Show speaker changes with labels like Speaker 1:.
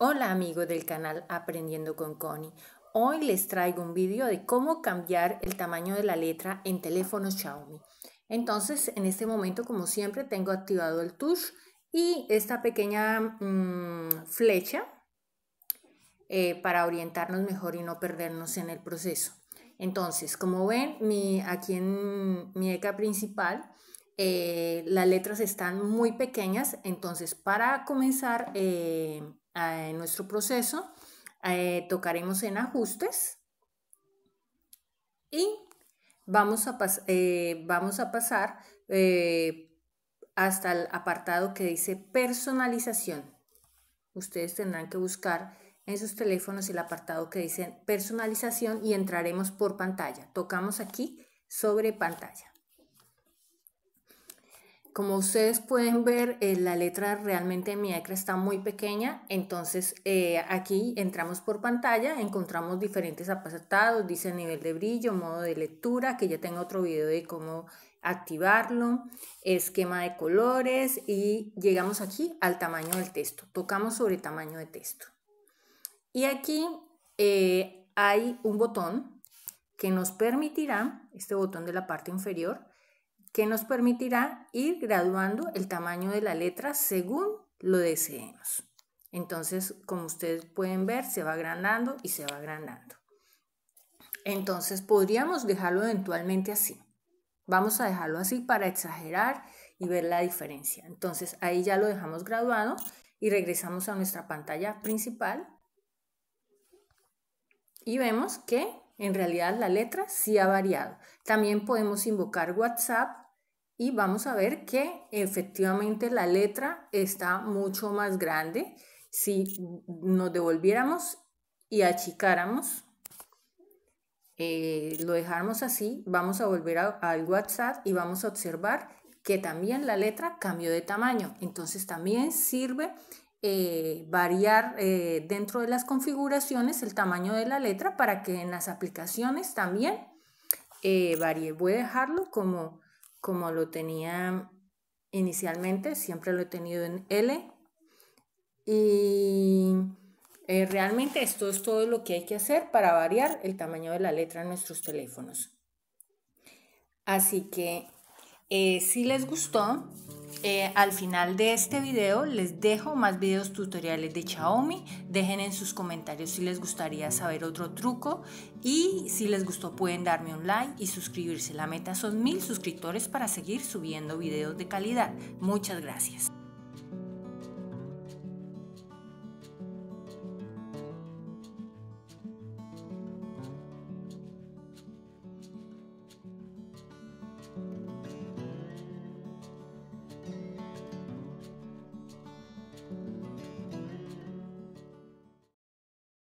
Speaker 1: Hola amigos del canal Aprendiendo con Connie. Hoy les traigo un vídeo de cómo cambiar el tamaño de la letra en teléfono Xiaomi. Entonces, en este momento, como siempre, tengo activado el touch y esta pequeña mm, flecha eh, para orientarnos mejor y no perdernos en el proceso. Entonces, como ven, mi, aquí en mi ECA principal, eh, las letras están muy pequeñas, entonces para comenzar eh, Ah, en nuestro proceso. Eh, tocaremos en ajustes y vamos a, eh, vamos a pasar eh, hasta el apartado que dice personalización. Ustedes tendrán que buscar en sus teléfonos el apartado que dice personalización y entraremos por pantalla. Tocamos aquí sobre pantalla como ustedes pueden ver, eh, la letra realmente en mi ECRA está muy pequeña, entonces eh, aquí entramos por pantalla, encontramos diferentes apartados, dice nivel de brillo, modo de lectura, que ya tengo otro video de cómo activarlo, esquema de colores y llegamos aquí al tamaño del texto, tocamos sobre tamaño de texto. Y aquí eh, hay un botón que nos permitirá, este botón de la parte inferior, que nos permitirá ir graduando el tamaño de la letra según lo deseemos. Entonces, como ustedes pueden ver, se va agrandando y se va agrandando. Entonces, podríamos dejarlo eventualmente así. Vamos a dejarlo así para exagerar y ver la diferencia. Entonces, ahí ya lo dejamos graduado y regresamos a nuestra pantalla principal. Y vemos que en realidad la letra sí ha variado. También podemos invocar WhatsApp y vamos a ver que efectivamente la letra está mucho más grande. Si nos devolviéramos y achicáramos, eh, lo dejáramos así, vamos a volver al WhatsApp y vamos a observar que también la letra cambió de tamaño. Entonces también sirve eh, variar eh, dentro de las configuraciones el tamaño de la letra para que en las aplicaciones también eh, varíe. Voy a dejarlo como, como lo tenía inicialmente, siempre lo he tenido en L. Y realmente esto es todo lo que hay que hacer para variar el tamaño de la letra en nuestros teléfonos. Así que si les gustó, eh, al final de este video les dejo más videos tutoriales de Xiaomi. Dejen en sus comentarios si les gustaría saber otro truco y si les gustó pueden darme un like y suscribirse. La meta son mil suscriptores para seguir subiendo videos de calidad. Muchas gracias.